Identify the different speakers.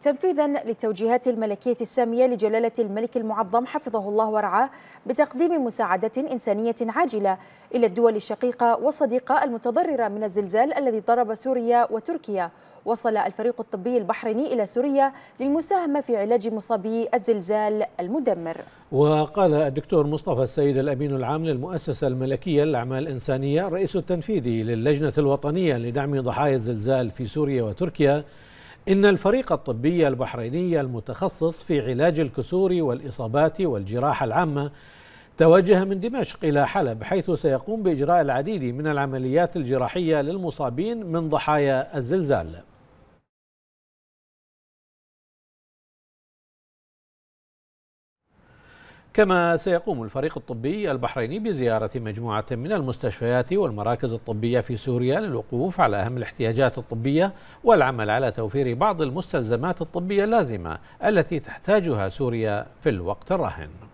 Speaker 1: تنفيذا للتوجيهات الملكية السامية لجلالة الملك المعظم حفظه الله ورعاه بتقديم مساعدة إنسانية عاجلة إلى الدول الشقيقة والصديقة المتضررة من الزلزال الذي ضرب سوريا وتركيا وصل الفريق الطبي البحريني إلى سوريا للمساهمة في علاج مصابي الزلزال المدمر
Speaker 2: وقال الدكتور مصطفى السيد الأمين العام للمؤسسة الملكية للأعمال الإنسانية الرئيس التنفيذي للجنة الوطنية لدعم ضحايا الزلزال في سوريا وتركيا إن الفريق الطبي البحريني المتخصص في علاج الكسور والإصابات والجراحة العامة توجه من دمشق إلى حلب حيث سيقوم بإجراء العديد من العمليات الجراحية للمصابين من ضحايا الزلزال كما سيقوم الفريق الطبي البحريني بزيارة مجموعة من المستشفيات والمراكز الطبية في سوريا للوقوف على أهم الاحتياجات الطبية والعمل على توفير بعض المستلزمات الطبية اللازمة التي تحتاجها سوريا في الوقت الراهن